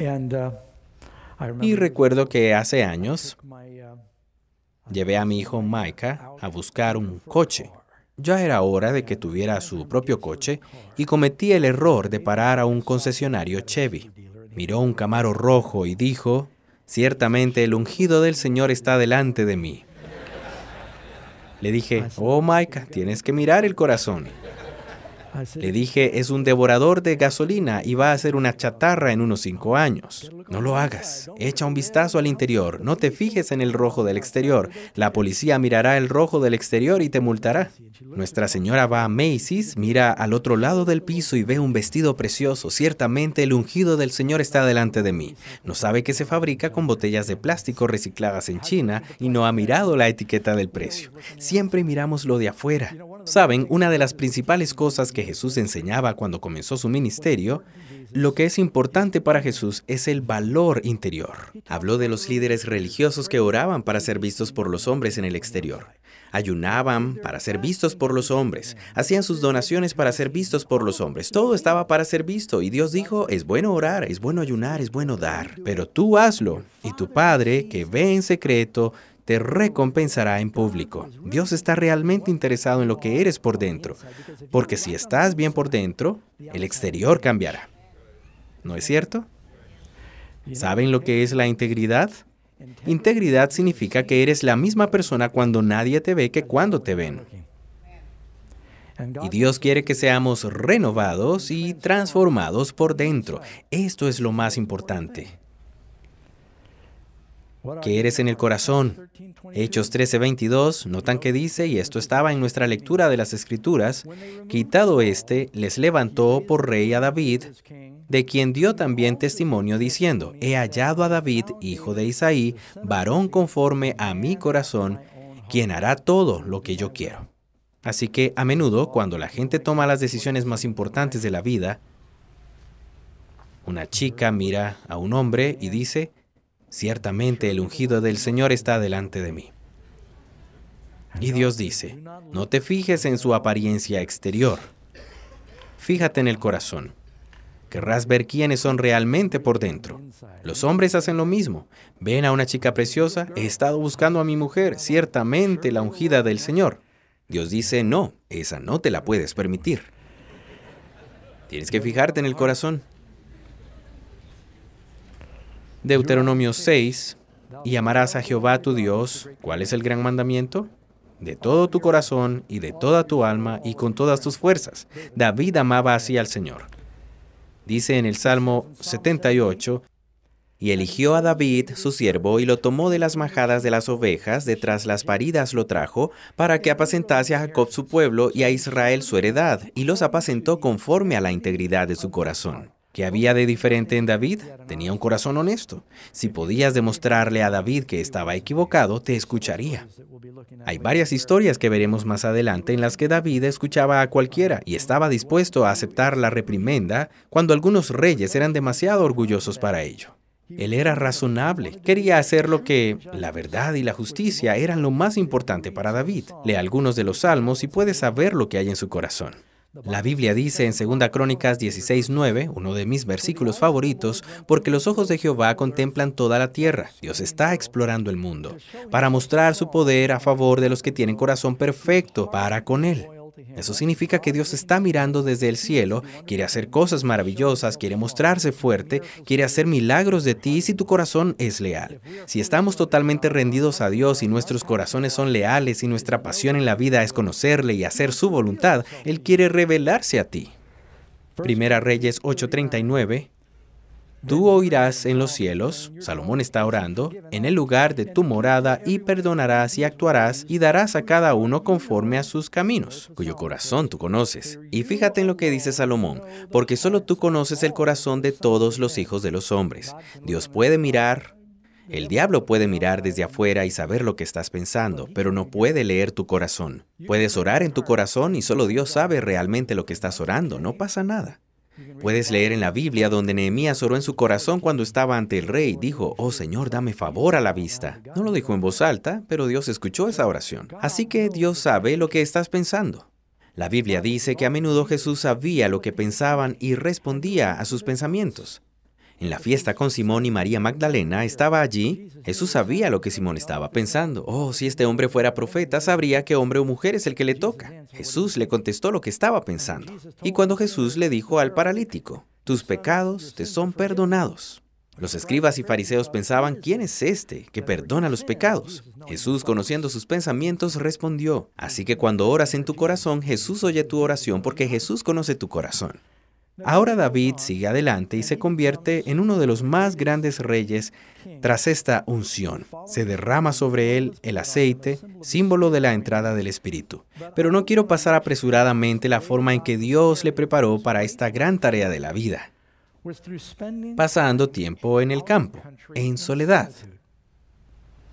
Uh, y recuerdo que hace años llevé a mi hijo Micah a buscar un coche. Ya era hora de que tuviera su propio coche y cometí el error de parar a un concesionario Chevy. Miró un camaro rojo y dijo, ciertamente el ungido del Señor está delante de mí. Le dije, oh Maika, tienes que mirar el corazón. Le dije, es un devorador de gasolina y va a ser una chatarra en unos cinco años. No lo hagas. Echa un vistazo al interior. No te fijes en el rojo del exterior. La policía mirará el rojo del exterior y te multará. Nuestra señora va a Macy's, mira al otro lado del piso y ve un vestido precioso. Ciertamente el ungido del Señor está delante de mí. No sabe que se fabrica con botellas de plástico recicladas en China y no ha mirado la etiqueta del precio. Siempre miramos lo de afuera. Saben, una de las principales cosas que Jesús enseñaba cuando comenzó su ministerio, lo que es importante para Jesús es el valor interior. Habló de los líderes religiosos que oraban para ser vistos por los hombres en el exterior. Ayunaban para ser vistos por los hombres. Hacían sus donaciones para ser vistos por los hombres. Todo estaba para ser visto. Y Dios dijo, es bueno orar, es bueno ayunar, es bueno dar. Pero tú hazlo. Y tu Padre, que ve en secreto, recompensará en público. Dios está realmente interesado en lo que eres por dentro, porque si estás bien por dentro, el exterior cambiará. ¿No es cierto? ¿Saben lo que es la integridad? Integridad significa que eres la misma persona cuando nadie te ve que cuando te ven. Y Dios quiere que seamos renovados y transformados por dentro. Esto es lo más importante que eres en el corazón. Hechos 13:22, notan que dice, y esto estaba en nuestra lectura de las Escrituras, quitado este, les levantó por rey a David, de quien dio también testimonio diciendo, he hallado a David, hijo de Isaí, varón conforme a mi corazón, quien hará todo lo que yo quiero. Así que a menudo, cuando la gente toma las decisiones más importantes de la vida, una chica mira a un hombre y dice, Ciertamente el ungido del Señor está delante de mí. Y Dios dice, no te fijes en su apariencia exterior, fíjate en el corazón. Querrás ver quiénes son realmente por dentro. Los hombres hacen lo mismo. Ven a una chica preciosa, he estado buscando a mi mujer, ciertamente la ungida del Señor. Dios dice, no, esa no te la puedes permitir. Tienes que fijarte en el corazón. Deuteronomio 6, y amarás a Jehová tu Dios, ¿cuál es el gran mandamiento? De todo tu corazón y de toda tu alma y con todas tus fuerzas. David amaba así al Señor. Dice en el Salmo 78, y eligió a David, su siervo, y lo tomó de las majadas de las ovejas, detrás las paridas lo trajo, para que apacentase a Jacob su pueblo y a Israel su heredad, y los apacentó conforme a la integridad de su corazón. ¿Qué había de diferente en David? Tenía un corazón honesto. Si podías demostrarle a David que estaba equivocado, te escucharía. Hay varias historias que veremos más adelante en las que David escuchaba a cualquiera y estaba dispuesto a aceptar la reprimenda cuando algunos reyes eran demasiado orgullosos para ello. Él era razonable, quería hacer lo que la verdad y la justicia eran lo más importante para David. Lee algunos de los salmos y puedes saber lo que hay en su corazón. La Biblia dice en 2 Crónicas 16:9, uno de mis versículos favoritos, porque los ojos de Jehová contemplan toda la tierra. Dios está explorando el mundo para mostrar su poder a favor de los que tienen corazón perfecto para con él. Eso significa que Dios está mirando desde el cielo, quiere hacer cosas maravillosas, quiere mostrarse fuerte, quiere hacer milagros de ti si tu corazón es leal. Si estamos totalmente rendidos a Dios y nuestros corazones son leales y nuestra pasión en la vida es conocerle y hacer su voluntad, Él quiere revelarse a ti. Primera Reyes 8:39 Tú oirás en los cielos, Salomón está orando, en el lugar de tu morada y perdonarás y actuarás y darás a cada uno conforme a sus caminos, cuyo corazón tú conoces. Y fíjate en lo que dice Salomón, porque solo tú conoces el corazón de todos los hijos de los hombres. Dios puede mirar, el diablo puede mirar desde afuera y saber lo que estás pensando, pero no puede leer tu corazón. Puedes orar en tu corazón y solo Dios sabe realmente lo que estás orando, no pasa nada. Puedes leer en la Biblia donde Nehemías oró en su corazón cuando estaba ante el rey. Dijo, oh Señor, dame favor a la vista. No lo dijo en voz alta, pero Dios escuchó esa oración. Así que Dios sabe lo que estás pensando. La Biblia dice que a menudo Jesús sabía lo que pensaban y respondía a sus pensamientos. En la fiesta con Simón y María Magdalena estaba allí. Jesús sabía lo que Simón estaba pensando. Oh, si este hombre fuera profeta, sabría qué hombre o mujer es el que le toca. Jesús le contestó lo que estaba pensando. Y cuando Jesús le dijo al paralítico, tus pecados te son perdonados. Los escribas y fariseos pensaban, ¿quién es este que perdona los pecados? Jesús, conociendo sus pensamientos, respondió, así que cuando oras en tu corazón, Jesús oye tu oración porque Jesús conoce tu corazón. Ahora David sigue adelante y se convierte en uno de los más grandes reyes tras esta unción. Se derrama sobre él el aceite, símbolo de la entrada del Espíritu. Pero no quiero pasar apresuradamente la forma en que Dios le preparó para esta gran tarea de la vida, pasando tiempo en el campo, en soledad.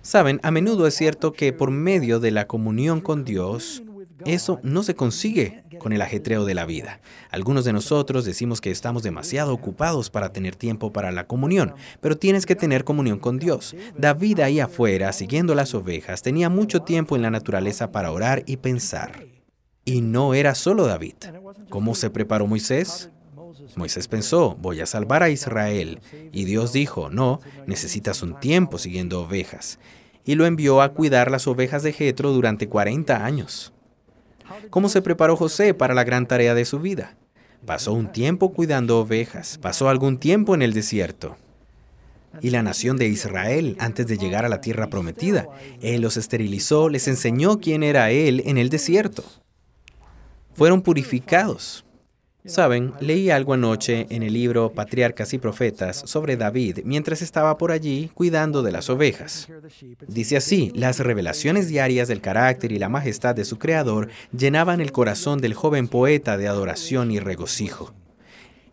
Saben, a menudo es cierto que por medio de la comunión con Dios, eso no se consigue con el ajetreo de la vida. Algunos de nosotros decimos que estamos demasiado ocupados para tener tiempo para la comunión, pero tienes que tener comunión con Dios. David ahí afuera, siguiendo las ovejas, tenía mucho tiempo en la naturaleza para orar y pensar. Y no era solo David. ¿Cómo se preparó Moisés? Moisés pensó, voy a salvar a Israel. Y Dios dijo, no, necesitas un tiempo siguiendo ovejas. Y lo envió a cuidar las ovejas de Jetro durante 40 años cómo se preparó José para la gran tarea de su vida. Pasó un tiempo cuidando ovejas, pasó algún tiempo en el desierto. Y la nación de Israel, antes de llegar a la tierra prometida, Él los esterilizó, les enseñó quién era Él en el desierto. Fueron purificados, Saben, leí algo anoche en el libro Patriarcas y Profetas sobre David mientras estaba por allí cuidando de las ovejas. Dice así, las revelaciones diarias del carácter y la majestad de su Creador llenaban el corazón del joven poeta de adoración y regocijo.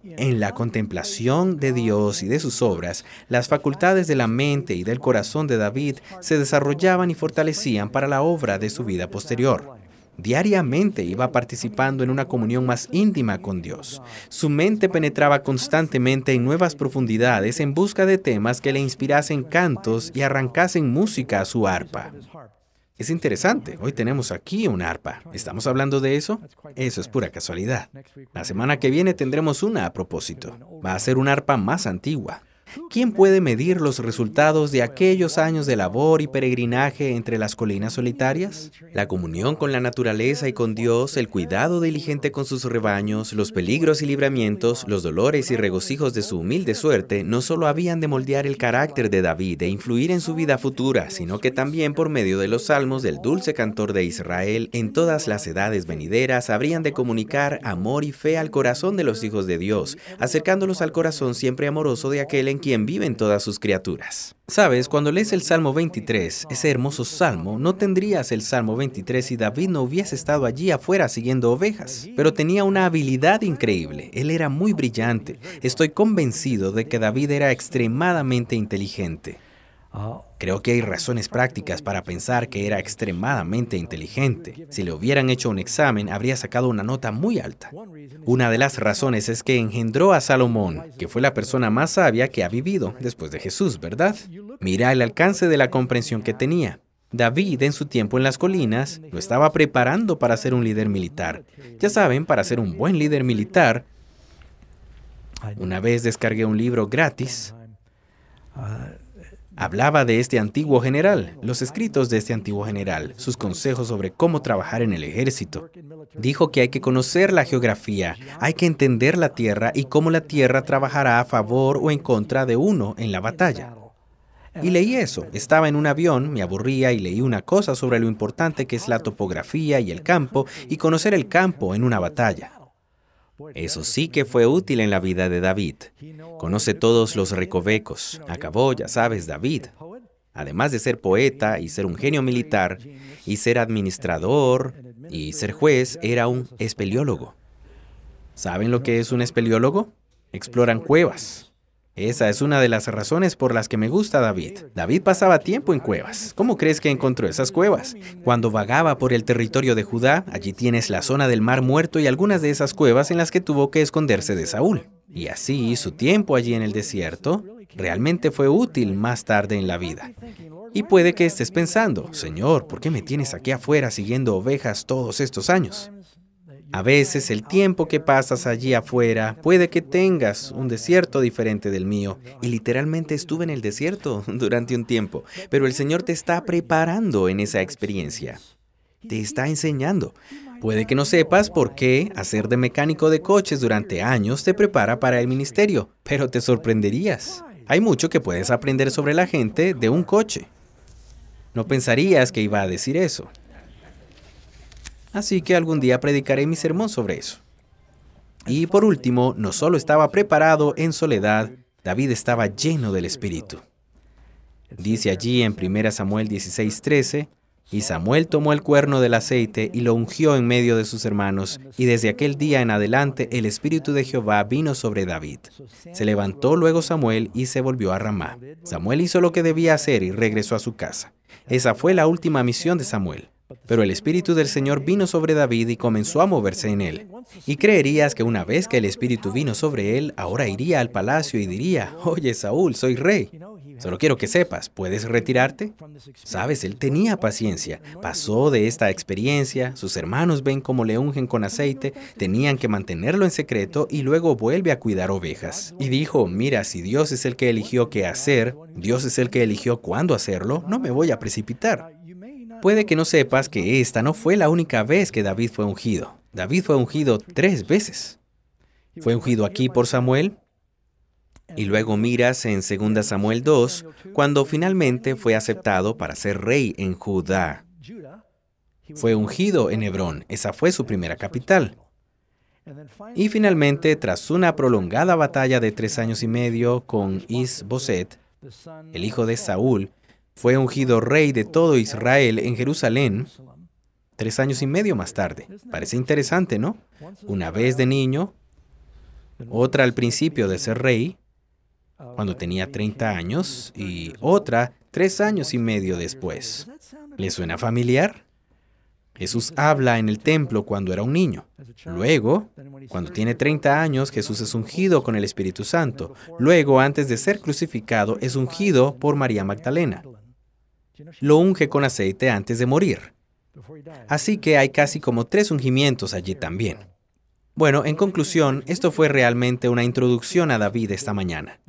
En la contemplación de Dios y de sus obras, las facultades de la mente y del corazón de David se desarrollaban y fortalecían para la obra de su vida posterior. Diariamente iba participando en una comunión más íntima con Dios. Su mente penetraba constantemente en nuevas profundidades en busca de temas que le inspirasen cantos y arrancasen música a su arpa. Es interesante, hoy tenemos aquí un arpa. ¿Estamos hablando de eso? Eso es pura casualidad. La semana que viene tendremos una a propósito. Va a ser una arpa más antigua, ¿Quién puede medir los resultados de aquellos años de labor y peregrinaje entre las colinas solitarias? La comunión con la naturaleza y con Dios, el cuidado diligente con sus rebaños, los peligros y libramientos, los dolores y regocijos de su humilde suerte no solo habían de moldear el carácter de David e influir en su vida futura, sino que también por medio de los salmos del dulce cantor de Israel en todas las edades venideras habrían de comunicar amor y fe al corazón de los hijos de Dios, acercándolos al corazón siempre amoroso de aquel en quien viven todas sus criaturas. Sabes, cuando lees el Salmo 23, ese hermoso salmo, no tendrías el Salmo 23 si David no hubiese estado allí afuera siguiendo ovejas, pero tenía una habilidad increíble, él era muy brillante. Estoy convencido de que David era extremadamente inteligente. Creo que hay razones prácticas para pensar que era extremadamente inteligente. Si le hubieran hecho un examen, habría sacado una nota muy alta. Una de las razones es que engendró a Salomón, que fue la persona más sabia que ha vivido después de Jesús, ¿verdad? Mira el alcance de la comprensión que tenía. David en su tiempo en las colinas lo estaba preparando para ser un líder militar. Ya saben, para ser un buen líder militar, una vez descargué un libro gratis Hablaba de este antiguo general, los escritos de este antiguo general, sus consejos sobre cómo trabajar en el ejército. Dijo que hay que conocer la geografía, hay que entender la tierra y cómo la tierra trabajará a favor o en contra de uno en la batalla. Y leí eso. Estaba en un avión, me aburría y leí una cosa sobre lo importante que es la topografía y el campo y conocer el campo en una batalla. Eso sí que fue útil en la vida de David. Conoce todos los recovecos. Acabó, ya sabes, David. Además de ser poeta y ser un genio militar y ser administrador y ser juez, era un espeleólogo. ¿Saben lo que es un espeleólogo? Exploran cuevas, esa es una de las razones por las que me gusta David. David pasaba tiempo en cuevas. ¿Cómo crees que encontró esas cuevas? Cuando vagaba por el territorio de Judá, allí tienes la zona del Mar Muerto y algunas de esas cuevas en las que tuvo que esconderse de Saúl. Y así su tiempo allí en el desierto realmente fue útil más tarde en la vida. Y puede que estés pensando, Señor, ¿por qué me tienes aquí afuera siguiendo ovejas todos estos años? A veces el tiempo que pasas allí afuera puede que tengas un desierto diferente del mío. Y literalmente estuve en el desierto durante un tiempo, pero el Señor te está preparando en esa experiencia. Te está enseñando. Puede que no sepas por qué hacer de mecánico de coches durante años te prepara para el ministerio, pero te sorprenderías. Hay mucho que puedes aprender sobre la gente de un coche. No pensarías que iba a decir eso. Así que algún día predicaré mi sermón sobre eso. Y por último, no solo estaba preparado en soledad, David estaba lleno del Espíritu. Dice allí en 1 Samuel 16:13, y Samuel tomó el cuerno del aceite y lo ungió en medio de sus hermanos, y desde aquel día en adelante el Espíritu de Jehová vino sobre David. Se levantó luego Samuel y se volvió a Ramá. Samuel hizo lo que debía hacer y regresó a su casa. Esa fue la última misión de Samuel. Pero el Espíritu del Señor vino sobre David y comenzó a moverse en él. Y creerías que una vez que el Espíritu vino sobre él, ahora iría al palacio y diría, oye Saúl, soy rey. Solo quiero que sepas, ¿puedes retirarte? Sabes, él tenía paciencia, pasó de esta experiencia, sus hermanos ven cómo le ungen con aceite, tenían que mantenerlo en secreto y luego vuelve a cuidar ovejas. Y dijo, mira, si Dios es el que eligió qué hacer, Dios es el que eligió cuándo hacerlo, no me voy a precipitar. Puede que no sepas que esta no fue la única vez que David fue ungido. David fue ungido tres veces. Fue ungido aquí por Samuel, y luego miras en 2 Samuel 2, cuando finalmente fue aceptado para ser rey en Judá. Fue ungido en Hebrón, esa fue su primera capital. Y finalmente, tras una prolongada batalla de tres años y medio con Is Boset, el hijo de Saúl, fue ungido rey de todo Israel en Jerusalén tres años y medio más tarde. Parece interesante, ¿no? Una vez de niño, otra al principio de ser rey, cuando tenía 30 años, y otra tres años y medio después. ¿Le suena familiar? Jesús habla en el templo cuando era un niño. Luego, cuando tiene 30 años, Jesús es ungido con el Espíritu Santo. Luego, antes de ser crucificado, es ungido por María Magdalena lo unge con aceite antes de morir. Así que hay casi como tres ungimientos allí también. Bueno, en conclusión, esto fue realmente una introducción a David esta mañana.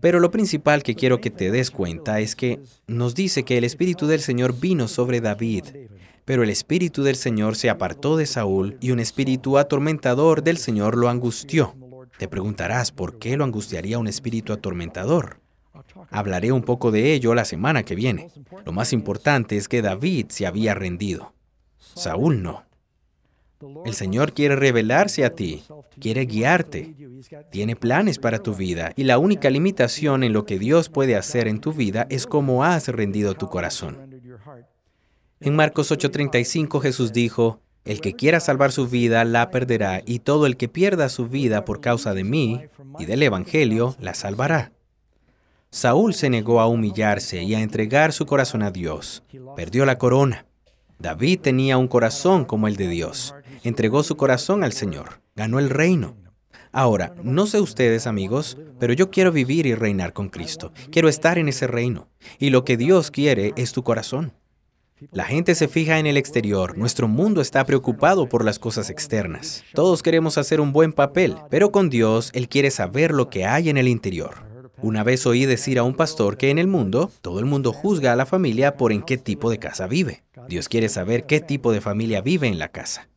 Pero lo principal que quiero que te des cuenta es que nos dice que el Espíritu del Señor vino sobre David, pero el Espíritu del Señor se apartó de Saúl y un espíritu atormentador del Señor lo angustió. Te preguntarás, ¿por qué lo angustiaría un espíritu atormentador? Hablaré un poco de ello la semana que viene. Lo más importante es que David se había rendido. Saúl no. El Señor quiere revelarse a ti, quiere guiarte, tiene planes para tu vida y la única limitación en lo que Dios puede hacer en tu vida es cómo has rendido tu corazón. En Marcos 8:35 Jesús dijo, El que quiera salvar su vida la perderá y todo el que pierda su vida por causa de mí y del Evangelio la salvará. Saúl se negó a humillarse y a entregar su corazón a Dios. Perdió la corona. David tenía un corazón como el de Dios. Entregó su corazón al Señor. Ganó el reino. Ahora, no sé ustedes amigos, pero yo quiero vivir y reinar con Cristo. Quiero estar en ese reino. Y lo que Dios quiere es tu corazón. La gente se fija en el exterior, nuestro mundo está preocupado por las cosas externas. Todos queremos hacer un buen papel, pero con Dios Él quiere saber lo que hay en el interior. Una vez oí decir a un pastor que en el mundo todo el mundo juzga a la familia por en qué tipo de casa vive. Dios quiere saber qué tipo de familia vive en la casa.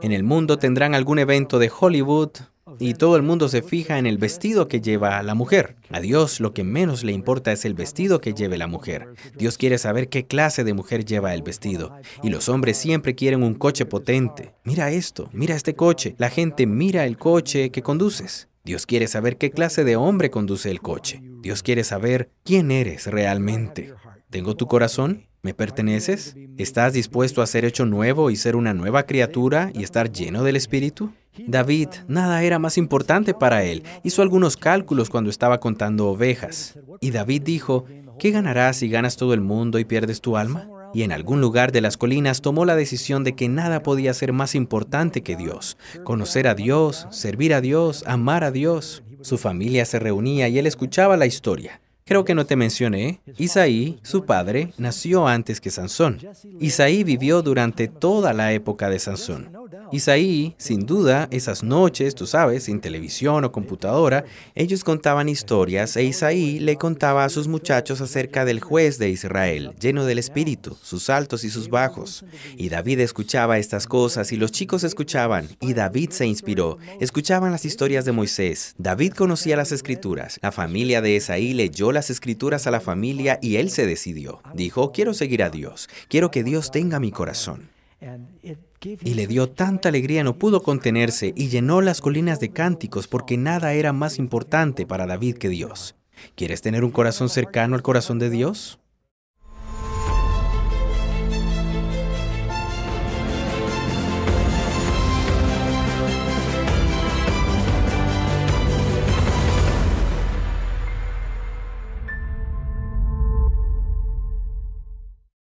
En el mundo tendrán algún evento de Hollywood y todo el mundo se fija en el vestido que lleva la mujer. A Dios lo que menos le importa es el vestido que lleve la mujer. Dios quiere saber qué clase de mujer lleva el vestido. Y los hombres siempre quieren un coche potente. Mira esto, mira este coche. La gente mira el coche que conduces. Dios quiere saber qué clase de hombre conduce el coche. Dios quiere saber quién eres realmente. ¿Tengo tu corazón? ¿Me perteneces? ¿Estás dispuesto a ser hecho nuevo y ser una nueva criatura y estar lleno del Espíritu? David, nada era más importante para él. Hizo algunos cálculos cuando estaba contando ovejas. Y David dijo, ¿qué ganarás si ganas todo el mundo y pierdes tu alma? y en algún lugar de las colinas tomó la decisión de que nada podía ser más importante que Dios. Conocer a Dios, servir a Dios, amar a Dios. Su familia se reunía y él escuchaba la historia. Creo que no te mencioné, Isaí, su padre, nació antes que Sansón. Isaí vivió durante toda la época de Sansón. Isaí, sin duda, esas noches, tú sabes, sin televisión o computadora, ellos contaban historias e Isaí le contaba a sus muchachos acerca del juez de Israel, lleno del espíritu, sus altos y sus bajos. Y David escuchaba estas cosas y los chicos escuchaban, y David se inspiró. Escuchaban las historias de Moisés. David conocía las escrituras. La familia de Isaí leyó las escrituras a la familia y él se decidió. Dijo, quiero seguir a Dios, quiero que Dios tenga mi corazón. Y le dio tanta alegría, no pudo contenerse y llenó las colinas de cánticos porque nada era más importante para David que Dios. ¿Quieres tener un corazón cercano al corazón de Dios?